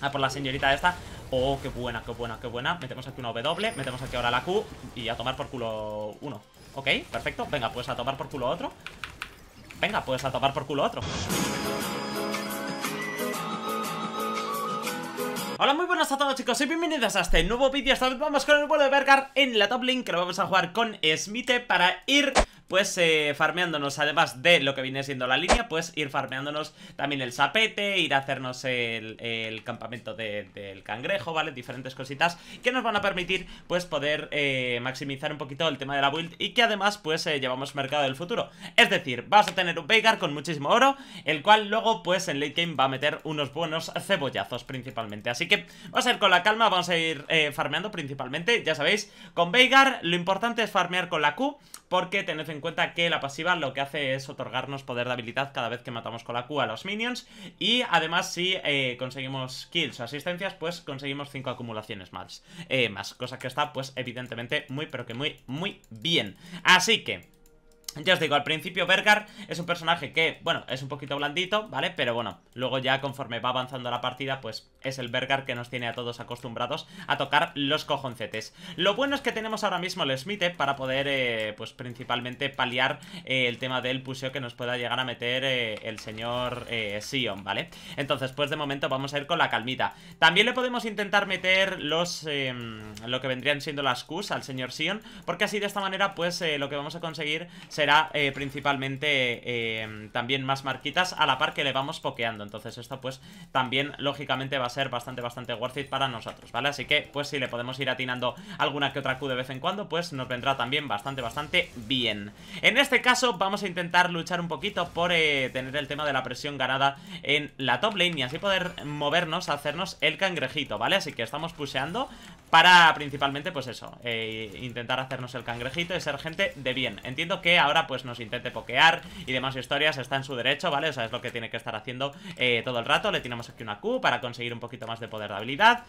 A ah, por la señorita esta Oh, qué buena, qué buena, qué buena Metemos aquí una W, metemos aquí ahora la Q Y a tomar por culo uno Ok, perfecto, venga, pues a tomar por culo otro Venga, pues a tomar por culo otro Hola, muy buenas a todos chicos y bienvenidos a este nuevo vídeo Esta vez vamos con el vuelo de Bergar en la top lane Que lo vamos a jugar con Smite para ir pues eh, farmeándonos además de lo que viene siendo la línea, pues ir farmeándonos también el sapete, ir a hacernos el, campamento del cangrejo, ¿vale? Diferentes cositas que nos van a permitir pues poder eh, maximizar un poquito el tema de la build y que además pues eh, llevamos mercado del futuro. Es decir, vas a tener un Veigar con muchísimo oro, el cual luego pues en late game va a meter unos buenos cebollazos principalmente. Así que vamos a ir con la calma, vamos a ir farmeando principalmente, ya sabéis, con Veigar lo importante es farmear con la Q porque tened en cuenta que la pasiva lo que hace es otorgarnos poder de habilidad cada vez que matamos con la Q a los minions y además si eh, conseguimos kills o asistencias, pues conseguimos 5 acumulaciones más, eh, más, cosa que está pues evidentemente muy pero que muy muy bien. Así que ya os digo, al principio Bergar es un personaje que, bueno, es un poquito blandito, ¿vale? Pero bueno, luego ya conforme va avanzando la partida, pues es el Bergar que nos tiene a todos acostumbrados a tocar los cojoncetes. Lo bueno es que tenemos ahora mismo el Smite para poder, eh, pues principalmente paliar eh, el tema del puseo que nos pueda llegar a meter eh, el señor Sion, ¿vale? Entonces, pues de momento vamos a ir con la calmita. También le podemos intentar meter los, em, lo que vendrían siendo las Qs al señor Sion, porque así de esta manera, pues lo que vamos a conseguir ser. Eh, principalmente eh, también más marquitas a la par que le vamos pokeando. Entonces esto pues también lógicamente va a ser bastante, bastante worth it para nosotros, ¿vale? Así que pues si le podemos ir atinando alguna que otra Q de vez en cuando, pues nos vendrá también bastante, bastante bien. En este caso vamos a intentar luchar un poquito por eh, tener el tema de la presión ganada en la top lane y así poder movernos, hacernos el cangrejito, ¿vale? Así que estamos puseando para principalmente, pues eso, eh, intentar hacernos el cangrejito y ser gente de bien. Entiendo que ahora pues nos intente pokear y demás historias, está en su derecho, ¿vale? O sea, es lo que tiene que estar haciendo eh, todo el rato. Le tiramos aquí una Q para conseguir un poquito más de poder de habilidad.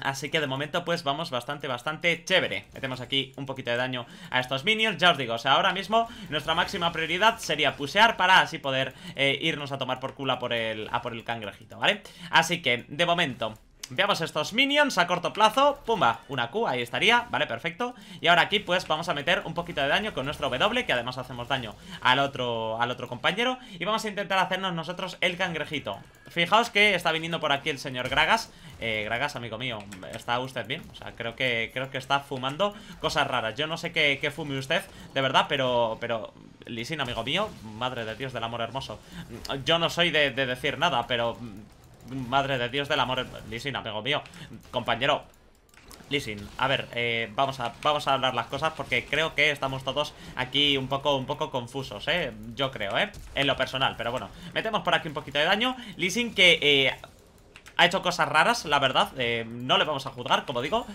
Así que de momento pues vamos bastante, bastante chévere Metemos aquí un poquito de daño a estos minions Ya os digo, o sea, ahora mismo nuestra máxima prioridad sería pusear Para así poder eh, irnos a tomar por culo por, el, a por el cangrejito, ¿vale? Así que, de momento, Veamos estos minions a corto plazo Pumba, una Q, ahí estaría, vale, perfecto Y ahora aquí pues vamos a meter un poquito de daño Con nuestro W, que además hacemos daño Al otro, al otro compañero Y vamos a intentar hacernos nosotros el cangrejito Fijaos que está viniendo por aquí el señor Gragas eh, Gragas, amigo mío, ¿está usted bien? O sea, creo que, creo que está fumando cosas raras Yo no sé qué, fume usted, de verdad, pero, pero Lisin, amigo mío, madre de Dios del amor hermoso Yo no soy de decir nada, pero Madre de Dios del amor. Lisin, amigo mío. Compañero. Lisin, a ver, eh, vamos, a, vamos a hablar las cosas porque creo que estamos todos aquí un poco, un poco confusos, ¿eh? Yo creo, ¿eh? En lo personal, pero bueno. Metemos por aquí un poquito de daño. Lisin que eh, ha hecho cosas raras, la verdad. Eh, no le vamos a juzgar, como digo.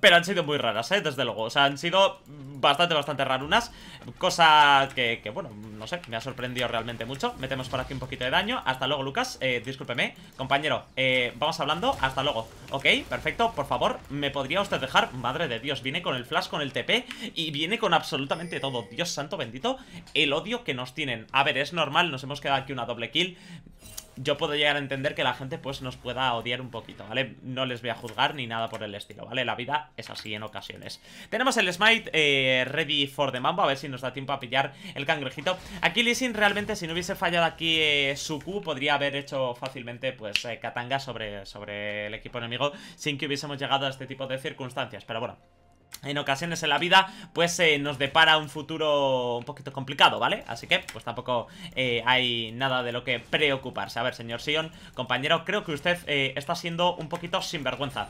Pero han sido muy raras, ¿eh? Desde luego, o sea, han sido bastante, bastante rarunas Cosa que, bueno, no sé, me ha sorprendido realmente mucho Metemos por aquí un poquito de daño Hasta luego, Lucas, eh, discúlpeme Compañero, eh, vamos hablando, hasta luego Ok, perfecto, por favor, ¿me podría usted dejar? Madre de Dios, viene con el flash, con el TP Y viene con absolutamente todo Dios santo bendito, el odio que nos tienen A ver, es normal, nos hemos quedado aquí una doble kill yo puedo llegar a entender que la gente pues nos pueda odiar un poquito, ¿vale? No les voy a juzgar ni nada por el estilo, ¿vale? La vida es así en ocasiones. Tenemos el Smite eh, ready for the Mambo, a ver si nos da tiempo a pillar el cangrejito. Aquí Sin realmente, si no hubiese fallado aquí eh, su Q, podría haber hecho fácilmente pues eh, Katanga sobre, sobre el equipo enemigo sin que hubiésemos llegado a este tipo de circunstancias, pero bueno en ocasiones en la vida, pues eh, nos depara un futuro un poquito complicado, ¿vale? Así que, pues tampoco eh, hay nada de lo que preocuparse. A ver, señor Sion, compañero, creo que usted eh, está siendo un poquito sinvergüenza.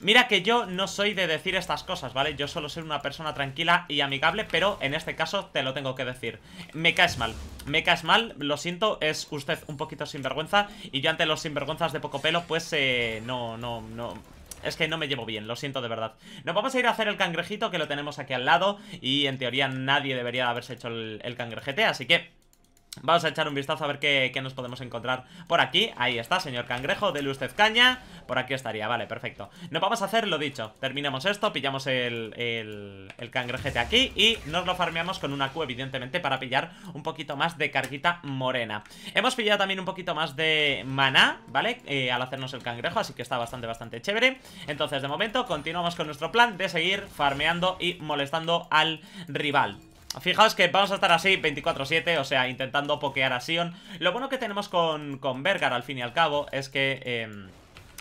Mira que yo no soy de decir estas cosas, ¿vale? Yo solo soy una persona tranquila y amigable, pero en este caso te lo tengo que decir. Me caes mal, me caes mal, lo siento, es usted un poquito sinvergüenza y yo ante los sinvergüenzas de poco pelo, pues eh, no, no, no es que no me llevo bien, lo siento de verdad Nos vamos a ir a hacer el cangrejito que lo tenemos aquí al lado Y en teoría nadie debería haberse hecho el, cangrejete Así que Vamos a echar un vistazo a ver qué, nos podemos encontrar por aquí. Ahí está, señor cangrejo, de usted caña. Por aquí estaría, vale, perfecto. Nos vamos a hacer lo dicho. Terminamos esto, pillamos el, el, cangrejete aquí y nos lo farmeamos con una Q, evidentemente, para pillar un poquito más de carguita morena. Hemos pillado también un poquito más de maná, ¿vale? Eh, al hacernos el cangrejo, así que está bastante, bastante chévere. Entonces, de momento, continuamos con nuestro plan de seguir farmeando y molestando al rival. Fijaos que vamos a estar así 24-7, o sea, intentando pokear a Sion. Lo bueno que tenemos con, con Bergar, al fin y al cabo, es que... Em,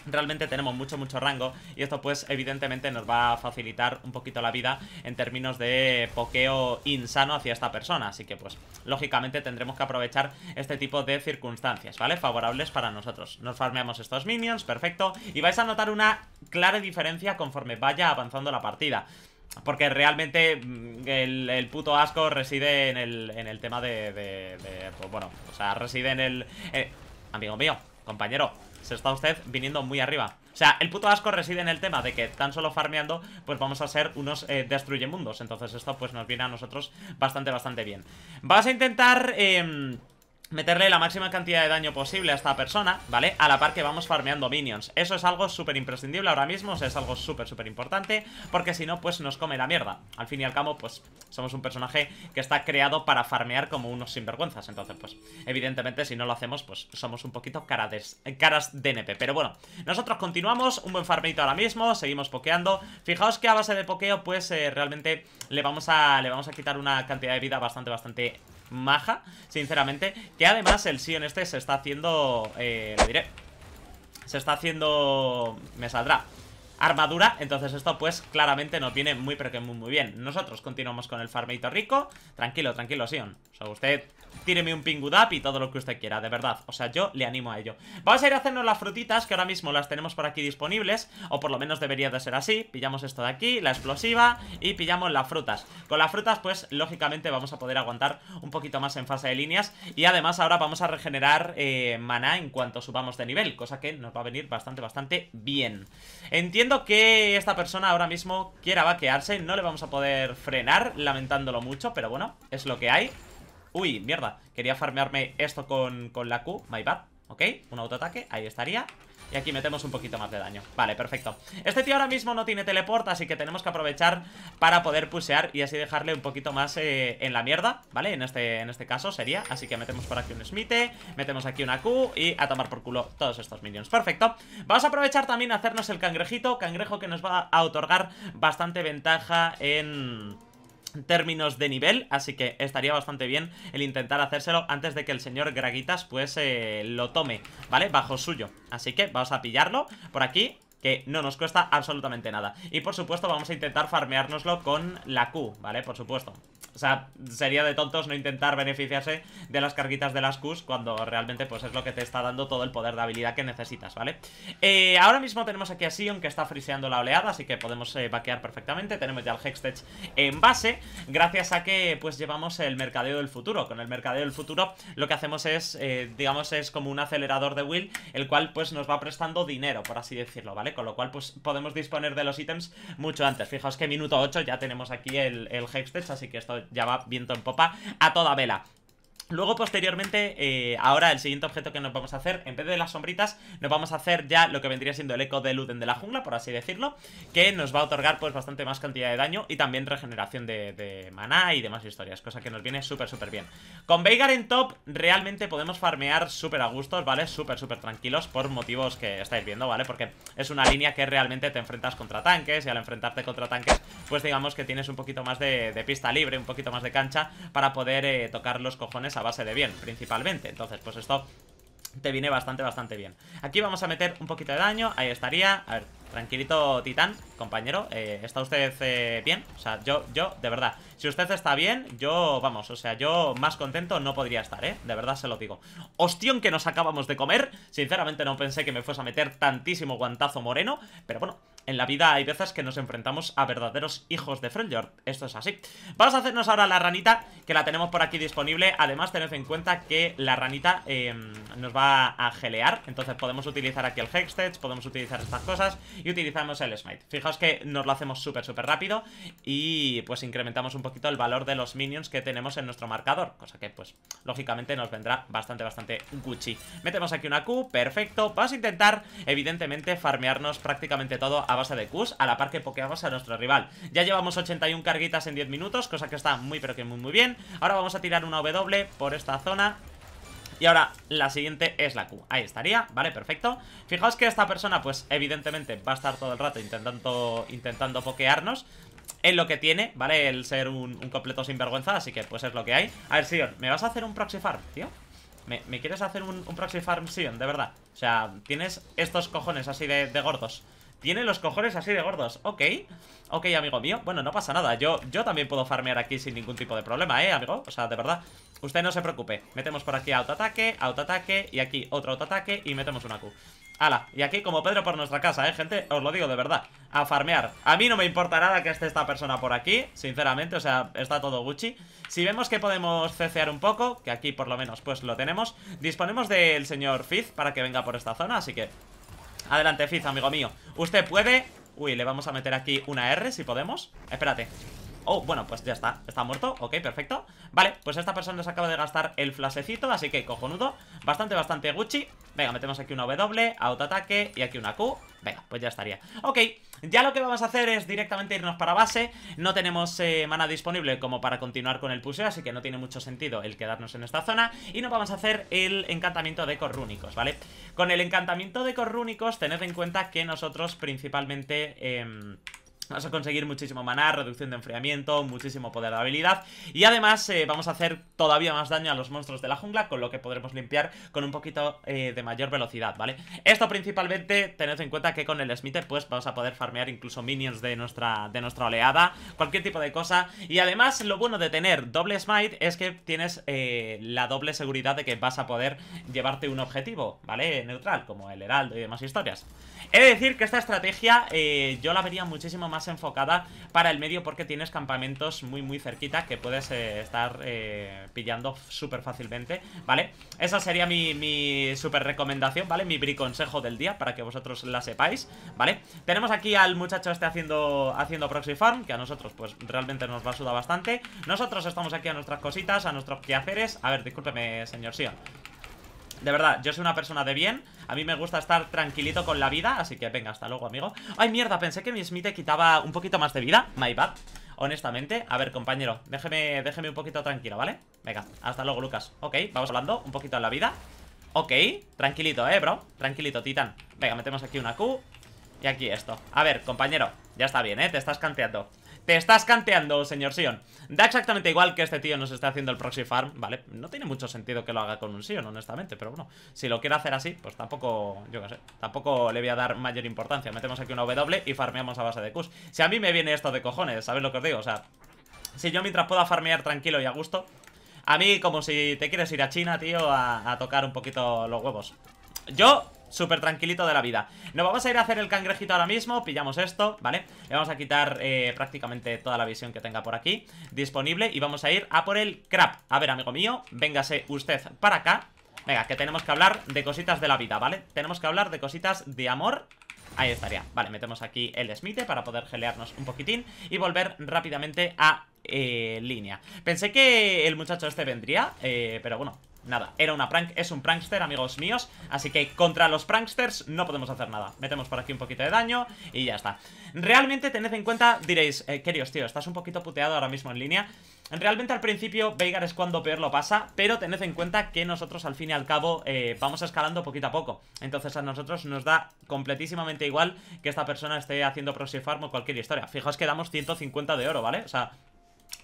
realmente tenemos mucho, mucho rango y esto pues evidentemente nos va a facilitar un poquito la vida en términos de pokeo insano hacia esta persona, así que pues lógicamente tendremos que aprovechar este tipo de circunstancias, ¿vale? Favorables para nosotros. Nos farmeamos estos minions, perfecto, y vais a notar una clara diferencia conforme vaya avanzando la partida. Porque realmente mm, el, puto asco reside en el, tema de, pues bueno, o sea, reside en el... Eh, amigo mío, compañero, se está usted viniendo muy arriba. O sea, el puto asco reside en el tema de que tan solo farmeando, pues vamos a ser unos eh, destruye mundos Entonces esto pues nos viene a nosotros bastante, bastante bien. Vas a intentar... Em, meterle la máxima cantidad de daño posible a esta persona, ¿vale? A la par que vamos farmeando minions. Eso es algo súper imprescindible ahora mismo, es algo súper, súper importante, porque si no, pues nos come la mierda. Al fin y al cabo, pues somos un personaje que está creado para farmear como unos sinvergüenzas, entonces, pues evidentemente si no lo hacemos, pues somos un poquito caras de NP Pero bueno, nosotros continuamos, un buen farmeito ahora mismo, seguimos pokeando. Fijaos que a base de pokeo, pues eh, realmente le vamos, a, le vamos a quitar una cantidad de vida bastante, bastante maja, sinceramente. Que además el Sion este se está haciendo, eh, lo diré, se está haciendo, me saldrá, armadura Entonces esto pues claramente Nos viene muy pero que muy muy bien Nosotros continuamos con el farmito rico Tranquilo, tranquilo Sion O sea, usted tíreme un pingudap y todo lo que usted quiera, de verdad O sea, yo le animo a ello Vamos a ir a hacernos las frutitas que ahora mismo las tenemos por aquí disponibles O por lo menos debería de ser así Pillamos esto de aquí, la explosiva Y pillamos las frutas Con las frutas pues lógicamente vamos a poder aguantar un poquito más en fase de líneas Y además ahora vamos a regenerar eh, maná en cuanto subamos de nivel Cosa que nos va a venir bastante, bastante bien Entiendo que esta persona ahora mismo quiera vaquearse No le vamos a poder frenar, lamentándolo mucho Pero bueno, es lo que hay Uy, mierda, quería farmearme esto con, con la Q My bad, ok, un autoataque Ahí estaría y aquí metemos un poquito más de daño Vale, perfecto Este tío ahora mismo no tiene teleport Así que tenemos que aprovechar para poder pusear Y así dejarle un poquito más eh, en la mierda ¿Vale? En este, en este caso sería Así que metemos por aquí un smite Metemos aquí una Q Y a tomar por culo todos estos minions Perfecto Vamos a aprovechar también a hacernos el cangrejito Cangrejo que nos va a otorgar bastante ventaja en términos de nivel, así que estaría bastante bien el intentar hacérselo antes de que el señor Graguitas pues eh, lo tome, ¿vale? Bajo suyo, así que vamos a pillarlo por aquí que no nos cuesta absolutamente nada Y por supuesto vamos a intentar farmeárnoslo con la Q, ¿vale? Por supuesto O sea, sería de tontos no intentar beneficiarse de las carguitas de las Qs Cuando realmente pues es lo que te está dando todo el poder de habilidad que necesitas, ¿vale? Eh, ahora mismo tenemos aquí a Sion que está friseando la oleada Así que podemos eh, vaquear perfectamente Tenemos ya el Hextech en base Gracias a que pues llevamos el mercadeo del futuro Con el mercadeo del futuro lo que hacemos es, eh, digamos, es como un acelerador de Will El cual pues nos va prestando dinero, por así decirlo, ¿vale? Con lo cual, pues podemos disponer de los ítems mucho antes. Fijaos que minuto 8 ya tenemos aquí el, el Hextech, así que esto ya va viento en popa a toda vela. Luego, posteriormente, eh, ahora el siguiente objeto que nos vamos a hacer, en vez de las sombritas, nos vamos a hacer ya lo que vendría siendo el eco de Luden de la jungla, por así decirlo, que nos va a otorgar pues bastante más cantidad de daño y también regeneración de, maná y demás historias, cosa que nos viene súper, súper bien. Con Veigar en top, realmente podemos farmear súper a gustos, ¿vale? Súper, súper tranquilos por motivos que estáis viendo, ¿vale? Porque es una línea que realmente te enfrentas contra tanques y al enfrentarte contra tanques, pues digamos que tienes un poquito más de, pista libre, un poquito más de cancha para poder eh, tocar los cojones a base de bien, principalmente. Entonces, pues esto te viene bastante, bastante bien. Aquí vamos a meter un poquito de daño, ahí estaría. A ver, tranquilito Titán, compañero, eh, ¿está usted eh, bien? O sea, yo, yo, de verdad, si usted está bien, yo, vamos, o sea, yo más contento no podría estar, ¿eh? De verdad se lo digo. Ostión que nos acabamos de comer, sinceramente no pensé que me fuese a meter tantísimo guantazo moreno, pero bueno, en la vida hay veces que nos enfrentamos a verdaderos hijos de Freljord. Esto es así. Vamos a hacernos ahora la ranita, que la tenemos por aquí disponible. Además, tened en cuenta que la ranita em, nos va a gelear. Entonces podemos utilizar aquí el Hextech, podemos utilizar estas cosas y utilizamos el Smite. Fijaos que nos lo hacemos súper, súper rápido y pues incrementamos un poquito el valor de los minions que tenemos en nuestro marcador. Cosa que pues lógicamente nos vendrá bastante, bastante Gucci. Metemos aquí una Q, perfecto. Vamos a intentar evidentemente farmearnos prácticamente todo a base de Qs a la par que pokeamos a nuestro rival. Ya llevamos 81 carguitas en 10 minutos, cosa que está muy pero que muy muy bien. Ahora vamos a tirar una W por esta zona y ahora la siguiente es la Q Ahí estaría, vale, perfecto Fijaos que esta persona pues evidentemente va a estar todo el rato intentando, intentando pokearnos en lo que tiene, ¿vale? El ser un, completo sinvergüenza, así que pues es lo que hay A ver, Sion, ¿me vas a hacer un proxy farm, tío? ¿Me, quieres hacer un, proxy farm, Sion? De verdad O sea, tienes estos cojones así de gordos tiene los cojones así de gordos, ok Ok, amigo mío, bueno, no pasa nada Yo, yo también puedo farmear aquí sin ningún tipo de problema, eh, amigo O sea, de verdad, usted no se preocupe Metemos por aquí autoataque, autoataque Y aquí otro autoataque y metemos una Q Hala. y aquí como Pedro por nuestra casa, eh, gente Os lo digo de verdad, a farmear A mí no me importa nada que esté esta persona por aquí Sinceramente, o sea, está todo Gucci Si vemos que podemos cecear un poco Que aquí por lo menos pues lo tenemos Disponemos del señor Fizz para que venga por esta zona, así que Adelante, Fizz, amigo mío Usted puede... Uy, le vamos a meter aquí una R si podemos Espérate Oh, bueno, pues ya está, está muerto, ok, perfecto Vale, pues esta persona se acaba de gastar el flasecito Así que cojonudo, bastante, bastante Gucci Venga, metemos aquí una W, autoataque Y aquí una Q, venga, pues ya estaría Ok, ya lo que vamos a hacer es directamente irnos para base. No tenemos eh, mana disponible como para continuar con el puse así que no tiene mucho sentido el quedarnos en esta zona. Y nos vamos a hacer el encantamiento de corrúnicos, ¿vale? Con el encantamiento de corrúnicos, tened en cuenta que nosotros principalmente... Em, Vamos a conseguir muchísimo maná, reducción de enfriamiento, muchísimo poder de habilidad Y además eh, vamos a hacer todavía más daño a los monstruos de la jungla Con lo que podremos limpiar con un poquito eh, de mayor velocidad, ¿vale? Esto principalmente, tened en cuenta que con el smite pues vamos a poder farmear incluso minions de nuestra, de nuestra oleada Cualquier tipo de cosa Y además lo bueno de tener doble smite es que tienes eh, la doble seguridad de que vas a poder llevarte un objetivo, ¿vale? Neutral, como el heraldo y demás historias He de decir que esta estrategia eh, yo la vería muchísimo más enfocada para el medio porque tienes campamentos muy muy cerquita que puedes eh, estar eh, pillando súper fácilmente, ¿vale? Esa sería mi, mi súper recomendación, ¿vale? Mi briconsejo del día para que vosotros la sepáis, ¿vale? Tenemos aquí al muchacho este haciendo, haciendo proxy farm, que a nosotros pues realmente nos va a sudar bastante. Nosotros estamos aquí a nuestras cositas, a nuestros quehaceres. A ver, discúlpeme, señor Sion. De verdad, yo soy una persona de bien A mí me gusta estar tranquilito con la vida Así que venga, hasta luego, amigo Ay, mierda, pensé que mi Smite quitaba un poquito más de vida My bad, honestamente A ver, compañero, déjeme, déjeme un poquito tranquilo, ¿vale? Venga, hasta luego, Lucas Ok, vamos hablando un poquito en la vida Ok, tranquilito, eh, bro Tranquilito, titán Venga, metemos aquí una Q Y aquí esto A ver, compañero, ya está bien, eh Te estás canteando te estás canteando, señor Sion. Da exactamente igual que este tío nos está haciendo el proxy farm, ¿vale? No tiene mucho sentido que lo haga con un Sion, honestamente, pero bueno, si lo quiere hacer así, pues tampoco, yo qué sé, tampoco le voy a dar mayor importancia. Metemos aquí una W y farmeamos a base de Qs. Si a mí me viene esto de cojones, ¿sabes lo que os digo? O sea, si yo mientras pueda farmear tranquilo y a gusto, a mí como si te quieres ir a China, tío, a, a tocar un poquito los huevos. Yo súper tranquilito de la vida Nos vamos a ir a hacer el cangrejito ahora mismo Pillamos esto, ¿vale? Le vamos a quitar eh, prácticamente toda la visión que tenga por aquí Disponible y vamos a ir a por el crap A ver, amigo mío, véngase usted para acá Venga, que tenemos que hablar de cositas de la vida, ¿vale? Tenemos que hablar de cositas de amor Ahí estaría, vale, metemos aquí el smite para poder gelearnos un poquitín Y volver rápidamente a eh, línea Pensé que el muchacho este vendría, eh, pero bueno, Nada, era una prank, es un prankster, amigos míos Así que contra los pranksters no podemos hacer nada Metemos por aquí un poquito de daño Y ya está Realmente tened en cuenta, diréis eh, Queridos, tío, estás un poquito puteado ahora mismo en línea Realmente al principio Veigar es cuando peor lo pasa Pero tened en cuenta que nosotros al fin y al cabo eh, Vamos escalando poquito a poco Entonces a nosotros nos da completísimamente igual Que esta persona esté haciendo proxy farm o cualquier historia Fijaos que damos 150 de oro, ¿vale? O sea,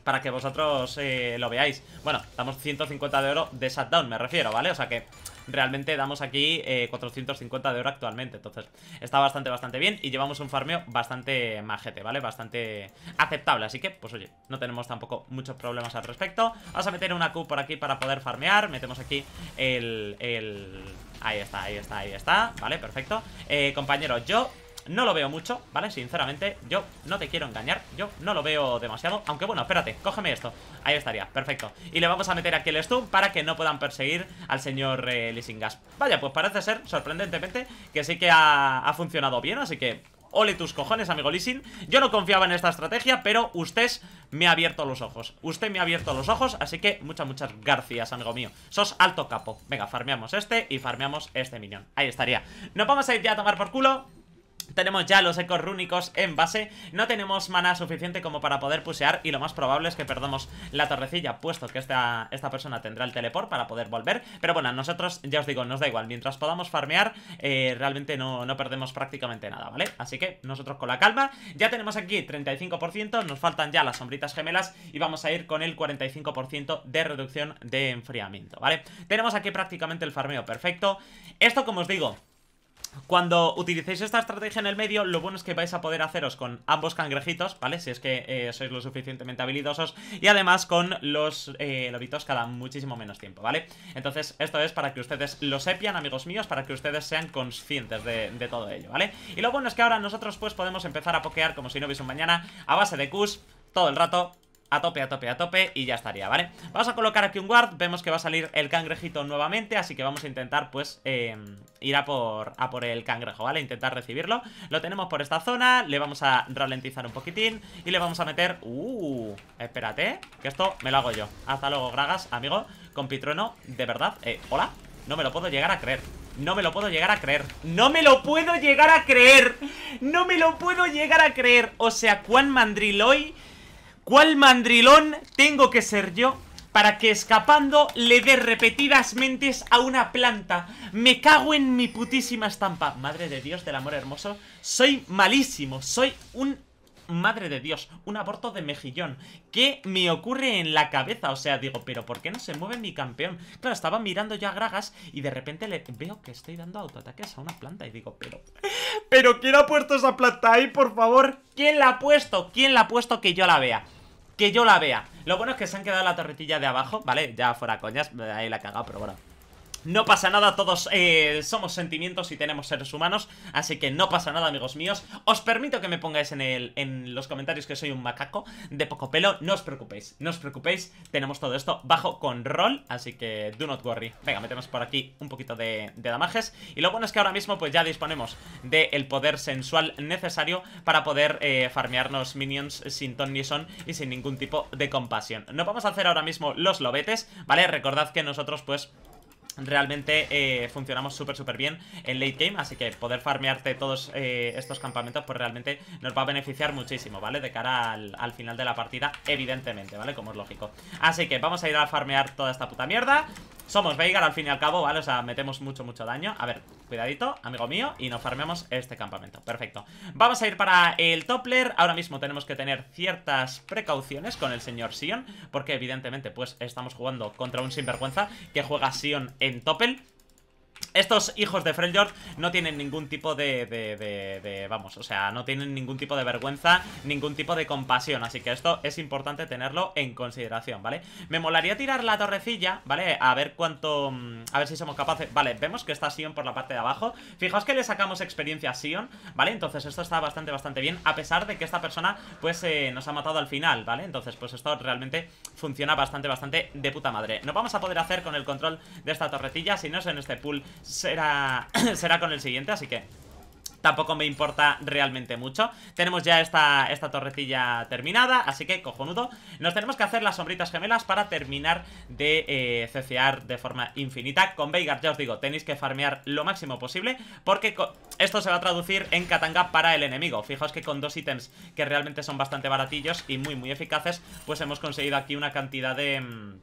para que vosotros eh, lo veáis. Bueno, damos 150 de oro de shutdown, me refiero, ¿vale? O sea que realmente damos aquí 450 eh, de oro actualmente, entonces está bastante, bastante bien y llevamos un farmeo bastante majete, ¿vale? Bastante aceptable, así que, pues oye, no tenemos tampoco muchos problemas al respecto. Vamos a meter una Q por aquí para poder farmear, metemos aquí el... el... Ahí está, ahí está, ahí está, ¿vale? Perfecto. Eh, compañero, yo no lo veo mucho, ¿vale? Sinceramente, yo no te quiero engañar Yo no lo veo demasiado Aunque bueno, espérate, cógeme esto Ahí estaría, perfecto Y le vamos a meter aquí el stun para que no puedan perseguir al señor eh, Lisingas Vaya, pues parece ser, sorprendentemente Que sí que ha, funcionado bien, así que Ole tus cojones, amigo Lissing. Yo no confiaba en esta estrategia, pero usted me ha abierto los ojos Usted me ha abierto los ojos, así que muchas, muchas gracias, amigo mío Sos alto capo Venga, farmeamos este y farmeamos este minion Ahí estaría Nos vamos a ir ya a tomar por culo tenemos ya los ecos rúnicos en base No tenemos mana suficiente como para poder pusear Y lo más probable es que perdamos la torrecilla Puesto que esta, esta persona tendrá el teleport para poder volver Pero bueno, nosotros, ya os digo, nos da igual Mientras podamos farmear, eh, realmente no, no perdemos prácticamente nada, ¿vale? Así que nosotros con la calma Ya tenemos aquí 35%, nos faltan ya las sombritas gemelas Y vamos a ir con el 45% de reducción de enfriamiento, ¿vale? Tenemos aquí prácticamente el farmeo perfecto Esto, como os digo, cuando utilicéis esta estrategia en el medio, lo bueno es que vais a poder haceros con ambos cangrejitos, ¿vale? Si es que eh, sois lo suficientemente habilidosos. Y además con los eh, lobitos cada muchísimo menos tiempo, ¿vale? Entonces, esto es para que ustedes lo sepian, amigos míos, para que ustedes sean conscientes de, todo ello, ¿vale? Y lo bueno es que ahora nosotros pues podemos empezar a pokear como si no hubiese un mañana a base de Qs todo el rato a tope, a tope, a tope y ya estaría, ¿vale? Vamos a colocar aquí un guard, vemos que va a salir el cangrejito nuevamente, así que vamos a intentar pues eh, ir a por, a por el cangrejo, ¿vale? Intentar recibirlo, lo tenemos por esta zona, le vamos a ralentizar un poquitín y le vamos a meter... ¡Uh! Espérate, que esto me lo hago yo. Hasta luego, Gragas, amigo, con compitrueno, de verdad, eh, ¿hola? No me lo puedo llegar a creer no me lo puedo llegar a creer No me lo puedo llegar a creer No me lo puedo llegar a creer O sea, cuán mandriloy. ¿Cuál mandrilón tengo que ser yo para que escapando le dé repetidas mentes a una planta? Me cago en mi putísima estampa. Madre de Dios, del amor hermoso. Soy malísimo, soy un Madre de Dios, un aborto de mejillón ¿Qué me ocurre en la cabeza? O sea, digo, pero ¿por qué no se mueve mi campeón? Claro, estaba mirando yo a Gragas y de repente le veo que estoy dando autoataques a una planta Y digo, pero... ¿Pero quién ha puesto esa planta ahí, por favor? ¿Quién la ha puesto? ¿Quién la ha puesto que yo la vea? Que yo la vea Lo bueno es que se han quedado la torretilla de abajo, ¿vale? Ya fuera coñas, ahí la he cagado, pero bueno no pasa nada, todos eh, somos sentimientos y tenemos seres humanos Así que no pasa nada, amigos míos Os permito que me pongáis en, el, en los comentarios que soy un macaco de poco pelo No os preocupéis, no os preocupéis Tenemos todo esto bajo control, así que do not worry Venga, metemos por aquí un poquito de, damajes Y lo bueno es que ahora mismo pues ya disponemos del el poder sensual necesario Para poder eh, farmearnos minions sin ton ni son y sin ningún tipo de compasión No vamos a hacer ahora mismo los lobetes, ¿vale? Recordad que nosotros pues Realmente eh, funcionamos súper súper bien en late game Así que poder farmearte todos eh, estos campamentos Pues realmente nos va a beneficiar muchísimo, ¿vale? De cara al, final de la partida, evidentemente, ¿vale? Como es lógico Así que vamos a ir a farmear toda esta puta mierda Somos Veigar al fin y al cabo, ¿vale? O sea, metemos mucho mucho daño A ver, cuidadito, amigo mío Y nos farmeamos este campamento, perfecto Vamos a ir para el Toppler Ahora mismo tenemos que tener ciertas precauciones con el señor Sion Porque evidentemente pues estamos jugando contra un sinvergüenza Que juega Sion en Topel estos hijos de Freljord no tienen ningún tipo de, de, de, Vamos, o sea, no tienen ningún tipo de vergüenza Ningún tipo de compasión Así que esto es importante tenerlo en consideración, ¿vale? Me molaría tirar la torrecilla, ¿vale? A ver cuánto... Mm, a ver si somos capaces... Vale, vemos que está Sion por la parte de abajo Fijaos que le sacamos experiencia a Sion, ¿vale? Entonces esto está bastante, bastante bien A pesar de que esta persona, pues, eh, nos ha matado al final, ¿vale? Entonces, pues esto realmente funciona bastante, bastante de puta madre No vamos a poder hacer con el control de esta torretilla Si no es en este pool será, será con el siguiente, así que tampoco me importa realmente mucho Tenemos ya esta, esta torrecilla terminada, así que cojonudo Nos tenemos que hacer las sombritas gemelas para terminar de eh, cecear de forma infinita Con Veigar ya os digo, tenéis que farmear lo máximo posible Porque esto se va a traducir en Katanga para el enemigo Fijaos que con dos ítems que realmente son bastante baratillos y muy muy eficaces Pues hemos conseguido aquí una cantidad de... Mm,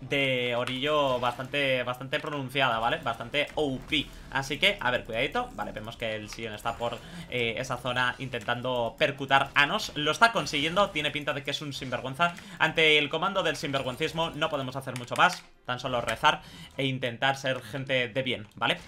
de orillo bastante, bastante pronunciada, ¿vale? Bastante OP. Así que, a ver, cuidadito. Vale, vemos que el Sion está por eh, esa zona intentando percutar a Nos. Lo está consiguiendo, tiene pinta de que es un sinvergüenza. Ante el comando del sinvergüencismo no podemos hacer mucho más. Tan solo rezar e intentar ser gente de bien, ¿vale? vale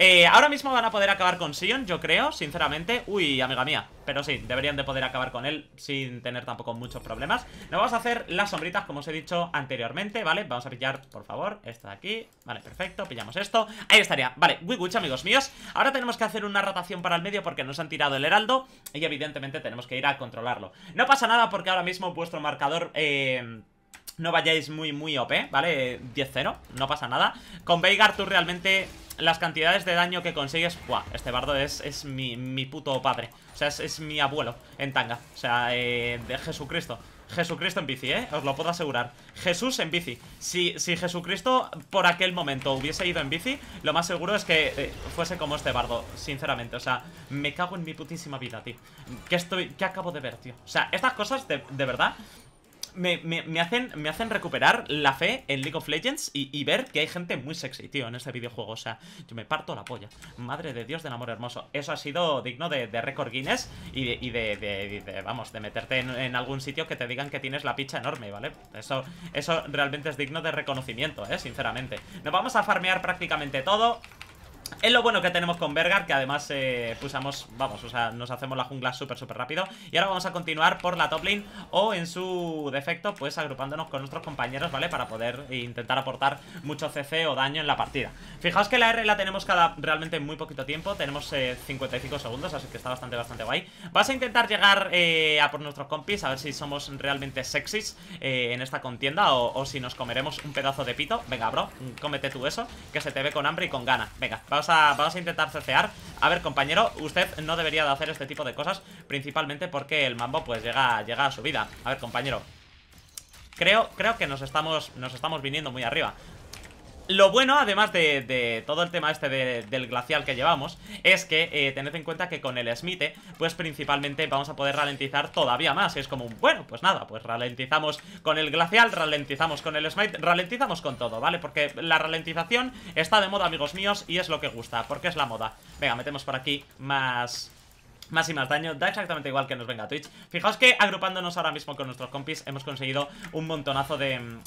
eh, ahora mismo van a poder acabar con Sion, yo creo, sinceramente Uy, amiga mía Pero sí, deberían de poder acabar con él sin tener tampoco muchos problemas Nos vamos a hacer las sombritas como os he dicho anteriormente, ¿vale? Vamos a pillar, por favor, Esto de aquí Vale, perfecto, pillamos esto Ahí estaría, vale, Wiguch, amigos míos Ahora tenemos que hacer una rotación para el medio porque nos han tirado el heraldo Y evidentemente tenemos que ir a controlarlo No pasa nada porque ahora mismo vuestro marcador... Eh no vayáis muy, muy OP, ¿vale? 10-0, no pasa nada Con Veigar tú realmente las cantidades de daño que consigues... ¡Buah! Este bardo es, mi, mi, puto padre. O sea, es, mi abuelo en tanga. O sea, eh, de Jesucristo. Jesucristo en bici, ¿eh? Os lo puedo asegurar Jesús en bici Si, si Jesucristo por aquel momento hubiese ido en bici Lo más seguro es que eh, fuese como este bardo Sinceramente, o sea Me cago en mi putísima vida, tío ¿Qué, estoy, qué acabo de ver, tío? O sea, estas cosas de, de verdad me, hacen, me hacen recuperar la fe en League of Legends y, ver que hay gente muy sexy, tío, en este videojuego. O sea, yo me parto la polla. Madre de Dios del amor hermoso. Eso ha sido digno de, de récord Guinness y, de, vamos, de meterte en, algún sitio que te digan que tienes la picha enorme, ¿vale? Eso, eso realmente es digno de reconocimiento, ¿eh? Sinceramente. Nos vamos a farmear prácticamente todo. Es lo bueno que tenemos con Bergar, que además eh, vamos, o sea, nos hacemos la jungla súper, súper rápido. Y ahora vamos a continuar por la top lane o en su defecto, pues agrupándonos con nuestros compañeros, ¿vale? Para poder intentar aportar mucho CC o daño en la partida. Fijaos que la R la tenemos cada realmente muy poquito tiempo, tenemos 55 eh, segundos, así que está bastante, bastante guay. Vas a intentar llegar eh, a por nuestros compis, a ver si somos realmente sexys eh, en esta contienda o, o si nos comeremos un pedazo de pito. Venga, bro, cómete tú eso, que se te ve con hambre y con gana. Venga, vamos. Vamos a, intentar cercear a ver, compañero, usted no debería de hacer este tipo de cosas Principalmente porque el mambo pues llega, llega a su vida A ver, compañero Creo, creo que nos estamos, nos estamos viniendo muy arriba lo bueno, además de, todo el tema este del glacial que llevamos, es que eh, tened en cuenta que con el Smite, eh, pues principalmente vamos a poder ralentizar todavía más. Es como un, bueno, pues nada, pues ralentizamos con el glacial, ralentizamos con el Smite, ralentizamos con todo, ¿vale? Porque la ralentización está de moda, amigos míos, y es lo que gusta, porque es la moda. Venga, metemos por aquí más más y más daño, da exactamente igual que nos venga Twitch Fijaos que agrupándonos ahora mismo con nuestros compis Hemos conseguido un montonazo de,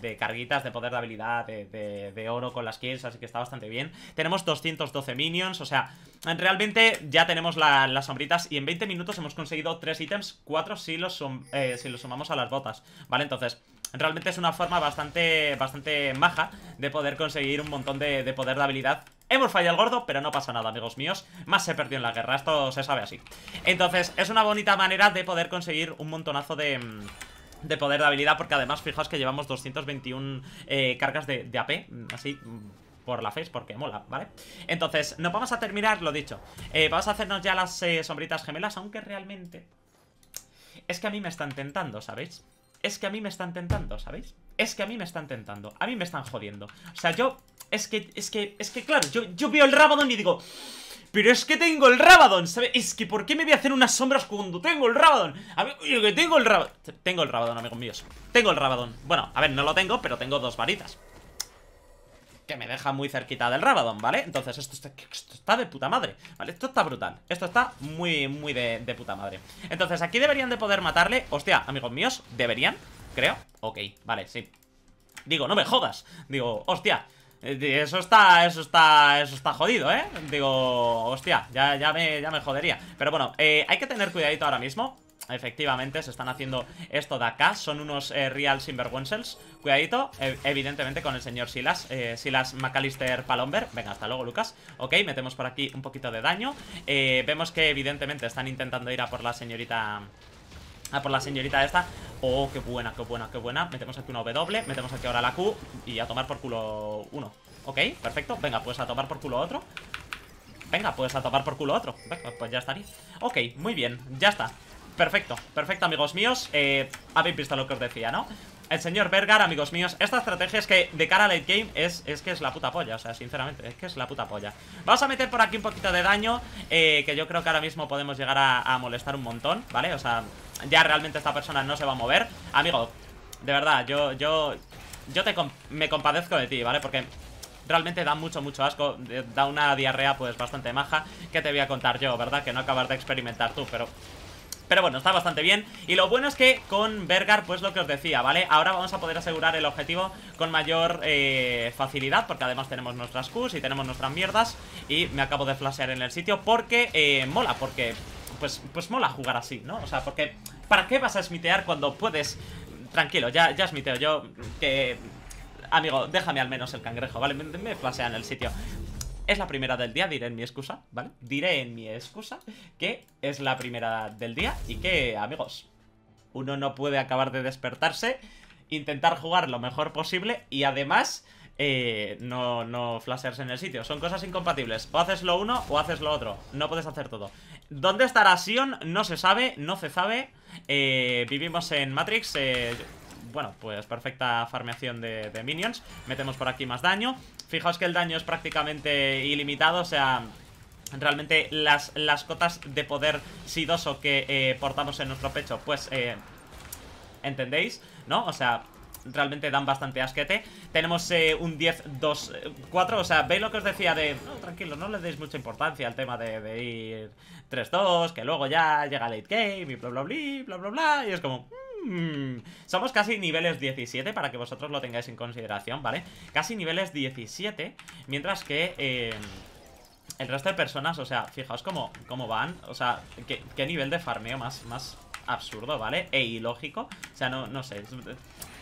de, carguitas, de poder de habilidad de, oro con las kills, así que está bastante bien Tenemos 212 minions, o sea Realmente ya tenemos las sombritas Y en 20 minutos hemos conseguido 3 ítems 4 eh, si los, sumamos a las botas Vale, entonces Realmente es una forma bastante, bastante maja De poder conseguir un montón de poder de habilidad Hemos fallado el gordo, pero no pasa nada, amigos míos Más se perdió en la guerra, esto se sabe así Entonces, es una bonita manera de poder conseguir un montonazo de mm, de poder de habilidad Porque además, fijaos que llevamos 221 eh, cargas de, AP mm, Así... Mm, por la face, porque mola, ¿vale? Entonces, nos vamos a terminar, lo dicho eh, Vamos a hacernos ya las eh, sombritas gemelas Aunque realmente... Es que a mí me están tentando, ¿sabéis? Es que a mí me están tentando, ¿sabéis? Es que a mí me están tentando A mí me están jodiendo O sea, yo es que, es que, es que, claro, yo, yo veo el Rabadon y digo... Pero es que tengo el Rabadon, ¿sabes? Es que ¿por qué me voy a hacer unas sombras cuando tengo el Rabadon? yo que tengo el Rabadon. Tengo el Rabadon, amigos míos. Tengo el Rabadon. Bueno, a ver, no lo tengo, pero tengo dos varitas. Que me deja muy cerquita del Rabadon, ¿vale? Entonces, esto está, de puta madre, ¿vale? Esto está brutal. Esto está muy, muy de, de puta madre. Entonces, aquí deberían de poder matarle. Hostia, amigos míos, deberían, creo. Ok, vale, sí. Digo, no me jodas. Digo, hostia. Eh, eso está, eso está, eso está jodido, ¿eh? Digo, hostia, ya, ya, me, ya me jodería Pero bueno, eh, hay que tener cuidadito ahora mismo Efectivamente, se están haciendo esto de acá Son unos eh, real sinvergüenzels Cuidadito, e, evidentemente con el señor Silas Silas McAllister Palomber Venga, hasta luego Lucas Ok, metemos por aquí un poquito de daño Vemos que evidentemente están intentando ir a por la señorita... A ah, por la señorita esta Oh, qué buena, qué buena, qué buena Metemos aquí una W, metemos aquí ahora la Q Y a tomar por culo uno Ok, perfecto, venga, puedes a tomar por culo otro Venga, puedes a tomar por culo otro Venga, pues ya estaría Ok, muy bien, ya está Perfecto, perfecto amigos míos eh, Habéis visto lo que os decía, ¿no? el señor Vergara, amigos míos Esta estrategia es que de cara a late game es, es que es la puta polla, o sea, sinceramente Es que es la puta polla Vamos a meter por aquí un poquito de daño eh, Que yo creo que ahora mismo podemos llegar a, molestar un montón ¿Vale? O sea, ya realmente esta persona no se va a mover Amigo, de verdad, yo, yo, yo te me compadezco de ti, ¿vale? Porque realmente da mucho, mucho asco Da una diarrea pues bastante maja Que te voy a contar yo, ¿verdad? Que no acabas de experimentar tú, pero pero bueno, está bastante bien Y lo bueno es que con Bergar, pues lo que os decía, ¿vale? Ahora vamos a poder asegurar el objetivo con mayor eh, facilidad Porque además tenemos nuestras Qs y tenemos nuestras mierdas Y me acabo de flashear en el sitio porque eh, mola, porque... Pues, pues mola jugar así, ¿no? O sea, porque... ¿Para qué vas a smitear cuando puedes tranquilo, ya, ya smiteo Yo, que... Amigo, déjame al menos el cangrejo, ¿vale? Me, me en el sitio es la primera del día, diré en mi excusa, ¿vale? Diré en mi excusa que es la primera del día y que, amigos, uno no puede acabar de despertarse, intentar jugar lo mejor posible y además... Eh, no, no flashearse en el sitio. Son cosas incompatibles. O haces lo uno o haces lo otro. No puedes hacer todo. ¿Dónde estará Sion? No se sabe, no se sabe. Eh, vivimos en Matrix. Eh, bueno, pues perfecta farmeación de, minions Metemos por aquí más daño Fijaos que el daño es prácticamente ilimitado, o sea... Realmente las, las cotas de poder sidoso que eh, portamos en nuestro pecho, pues, eh, ¿entendéis? ¿No? O sea, realmente dan bastante asquete Tenemos eh, un 10-2-4 O sea, veis lo que os decía de no, Tranquilo, no le deis mucha importancia al tema de, ir 3-2 Que luego ya llega late game Y bla bla bla bla bla bla Y es como... Mm, somos casi niveles 17 para que vosotros lo tengáis en consideración, ¿vale? Casi niveles 17, mientras que... Em, el resto de personas, o sea, fijaos cómo, cómo van O sea, qué, nivel de farmeo más, más absurdo, ¿vale? E ilógico, o sea, no, no sé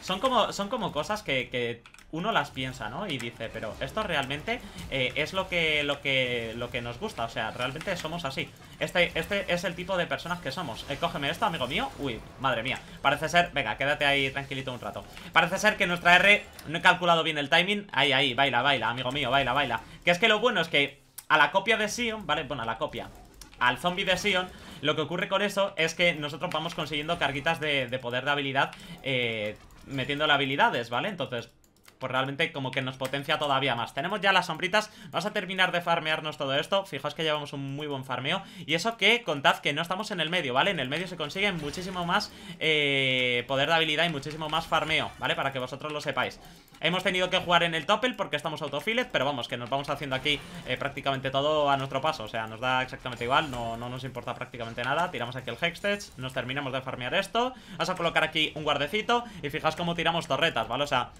Son como, son como cosas que uno las piensa, ¿no? Y dice, pero esto realmente eh, es lo que, lo, que, lo que nos gusta, o sea, realmente somos así. Este, este es el tipo de personas que somos. Eh, cógeme esto, amigo mío. Uy, madre mía. Parece ser, venga, quédate ahí tranquilito un rato. Parece ser que nuestra R, no he calculado bien el timing. Ahí, ahí, baila, baila, amigo mío, baila, baila. Que es que lo bueno es que a la copia de Sion, ¿vale? Bueno, a la copia. Al zombie de Sion lo que ocurre con eso es que nosotros vamos consiguiendo carguitas de, de poder de habilidad eh, metiéndole habilidades, ¿vale? Entonces, pues realmente como que nos potencia todavía más. Tenemos ya las sombritas, vamos a terminar de farmearnos todo esto. Fijaos que llevamos un muy buen farmeo. Y eso que contad que no estamos en el medio, ¿vale? En el medio se consigue muchísimo más eh, poder de habilidad y muchísimo más farmeo, ¿vale? Para que vosotros lo sepáis. Hemos tenido que jugar en el topel porque estamos autofilet, pero vamos, que nos vamos haciendo aquí eh, prácticamente todo a nuestro paso. O sea, nos da exactamente igual, no, no nos importa prácticamente nada. Tiramos aquí el Hextech, nos terminamos de farmear esto. vas a colocar aquí un guardecito y fijaos cómo tiramos torretas, ¿vale? O sea,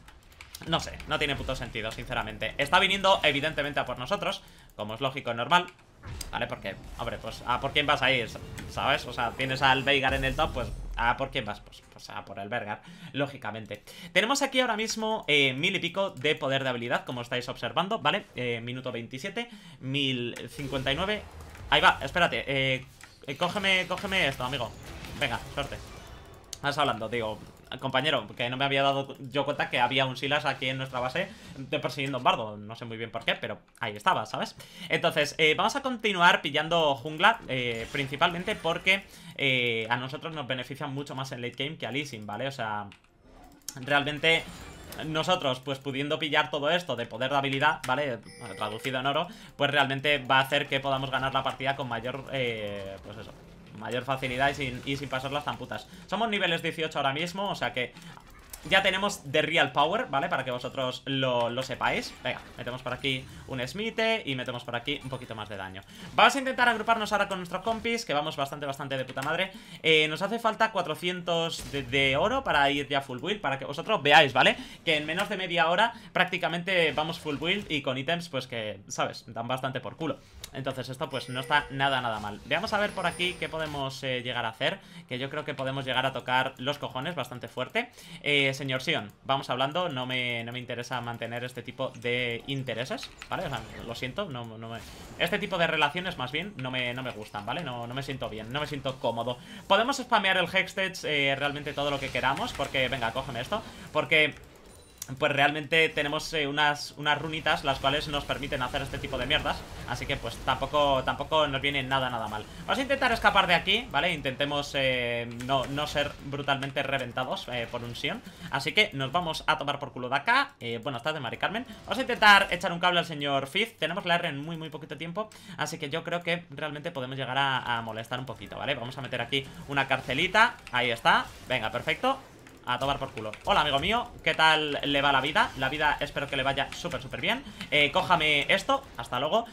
no sé, no tiene puto sentido, sinceramente Está viniendo, evidentemente, a por nosotros Como es lógico, y normal Vale, porque, hombre, pues, ¿a por quién vas a ir? ¿Sabes? O sea, tienes al Veigar en el top, pues ¿A por quién vas? Pues, pues a por el Vergar, lógicamente. Tenemos aquí ahora mismo eh, mil y pico de poder de habilidad, como estáis observando, ¿vale? Eh, minuto 27, 1059. Ahí va, espérate. Eh, cógeme, cógeme esto, amigo. Venga, suerte. Vas hablando, digo, compañero, que no me había dado yo cuenta que había un Silas aquí en nuestra base eh, persiguiendo un bardo. No sé muy bien por qué, pero ahí estaba, ¿sabes? Entonces, eh, vamos a continuar pillando jungla, eh, principalmente porque a nosotros nos beneficia mucho más en late game que a leasing, ¿vale? O sea, realmente nosotros, pues pudiendo pillar todo esto de poder de habilidad, ¿vale? Traducido en oro, pues realmente va a hacer que podamos ganar la partida con mayor, eh, pues eso, mayor facilidad y sin, y sin pasarlas tan putas. Somos niveles 18 ahora mismo, o sea que ya tenemos The Real Power, ¿vale? Para que vosotros lo, sepáis Venga, metemos por aquí un Smite Y metemos por aquí un poquito más de daño Vamos a intentar agruparnos ahora con nuestros compis Que vamos bastante, bastante de puta madre eh, Nos hace falta 400 de, oro Para ir ya full build, para que vosotros veáis, ¿vale? Que en menos de media hora Prácticamente vamos full build y con ítems Pues que, ¿sabes? Dan bastante por culo Entonces esto pues no está nada, nada mal Veamos a ver por aquí qué podemos eh, llegar a hacer Que yo creo que podemos llegar a tocar Los cojones bastante fuerte Eh eh, señor Sion, vamos hablando. No me, no me interesa mantener este tipo de intereses, ¿vale? O sea, lo siento, no, me... Este tipo de relaciones, más bien, no me, no me gustan, ¿vale? No, no me siento bien, no me siento cómodo. Podemos spamear el Hextech eh, realmente todo lo que queramos, porque... Venga, cógeme esto. Porque pues realmente tenemos eh, unas, unas runitas las cuales nos permiten hacer este tipo de mierdas Así que pues tampoco, tampoco nos viene nada nada mal Vamos a intentar escapar de aquí, ¿vale? Intentemos eh, no, ser brutalmente reventados eh, por un Sion Así que nos vamos a tomar por culo de acá Bueno, hasta de Mari Carmen Vamos a intentar echar un cable al señor Fizz Tenemos la R en muy muy poquito tiempo Así que yo creo que realmente podemos llegar a, a molestar un poquito, ¿vale? Vamos a meter aquí una carcelita Ahí está, venga, perfecto a tomar por culo Hola amigo mío, ¿qué tal le va la vida? La vida espero que le vaya súper súper bien eh, Cójame esto, hasta luego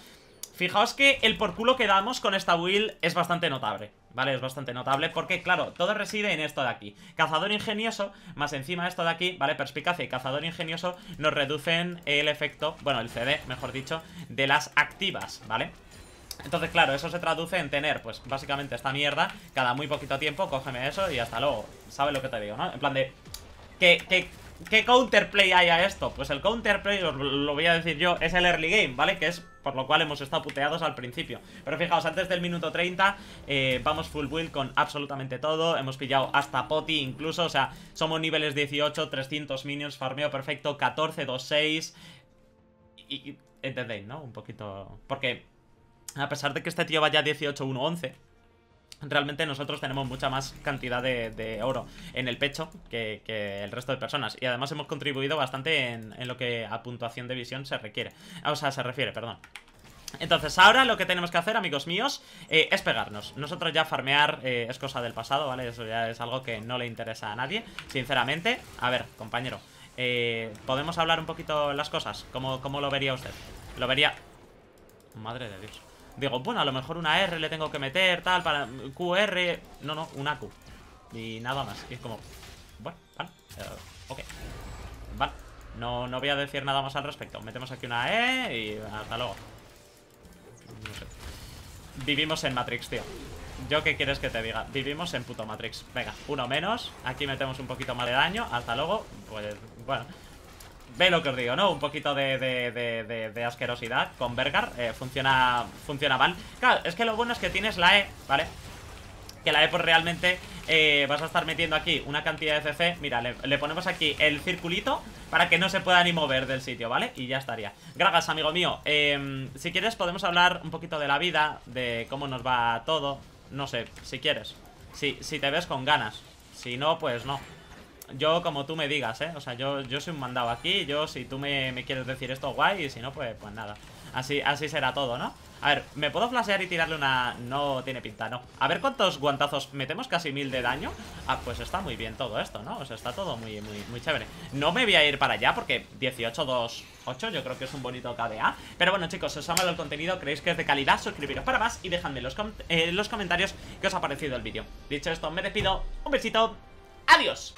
Fijaos que el por culo que damos con esta build es bastante notable ¿vale? Es bastante notable porque, claro, todo reside en esto de aquí. Cazador ingenioso, más encima esto de aquí, ¿vale? Perspicacia y cazador ingenioso nos reducen el efecto, bueno, el CD, mejor dicho, de las activas, ¿vale? Entonces, claro, eso se traduce en tener, pues, básicamente esta mierda Cada muy poquito tiempo, cógeme eso y hasta luego ¿Sabes lo que te digo, no? En plan de... ¿Qué counterplay hay a esto? Pues el counterplay, lo, lo voy a decir yo, es el early game, ¿vale? Que es por lo cual hemos estado puteados al principio. Pero fijaos, antes del minuto 30 eh, vamos full build con absolutamente todo. Hemos pillado hasta poti incluso, o sea, somos niveles 18, 300 minions, farmeo perfecto, 14, 2, 6... Y, y, ¿Entendéis, no? Un poquito... Porque a pesar de que este tío vaya 18-1-11, realmente nosotros tenemos mucha más cantidad de, oro en el pecho que, el resto de personas. Y además hemos contribuido bastante en, lo que a puntuación de visión se requiere. Ah, o sea, se refiere, perdón. Entonces ahora lo que tenemos que hacer, amigos míos, eh, es pegarnos Nosotros ya farmear eh, es cosa del pasado, ¿vale? Eso ya es algo que no le interesa a nadie, sinceramente A ver, compañero, eh, ¿podemos hablar un poquito las cosas? ¿Cómo, ¿Cómo, lo vería usted? Lo vería... Madre de Dios Digo, bueno, a lo mejor una R le tengo que meter, tal, para QR... No, no, una Q. Y nada más. Y es como... Bueno, vale. Eh, ok. Vale. No, no voy a decir nada más al respecto. Metemos aquí una E y hasta luego. No sé. Vivimos en Matrix, tío. ¿Yo qué quieres que te diga? Vivimos en puto Matrix. Venga, uno menos. Aquí metemos un poquito más de daño. Hasta luego. Pues, bueno... Ve lo que os digo, ¿no? Un poquito de, de, de, asquerosidad con Bergar. Eh, funciona, funciona mal. Claro, es que lo bueno es que tienes la E, ¿vale? Que la E pues realmente eh, vas a estar metiendo aquí una cantidad de CC Mira, le, ponemos aquí el circulito para que no se pueda ni mover del sitio, ¿vale? Y ya estaría Gragas, amigo mío, em, si quieres podemos hablar un poquito de la vida De cómo nos va todo No sé, si quieres Si, si te ves con ganas Si no, pues no yo como tú me digas, ¿eh? O sea, yo, yo soy un mandado aquí, yo si tú me, quieres decir esto, guay, y si no, pues, pues nada. Así, así será todo, ¿no? A ver, ¿me puedo flashear y tirarle una...? No tiene pinta, no A ver cuántos guantazos metemos, casi mil de daño Ah, pues está muy bien todo esto, ¿no? O sea, está todo muy, muy, muy chévere No me voy a ir para allá porque 18-2-8 yo creo que es un bonito KDA Pero bueno, chicos, os ha amado el contenido, creéis que es de calidad Suscribiros para más y dejadme en los, eh, los comentarios Qué os ha parecido el vídeo Dicho esto, me despido, un besito Adiós.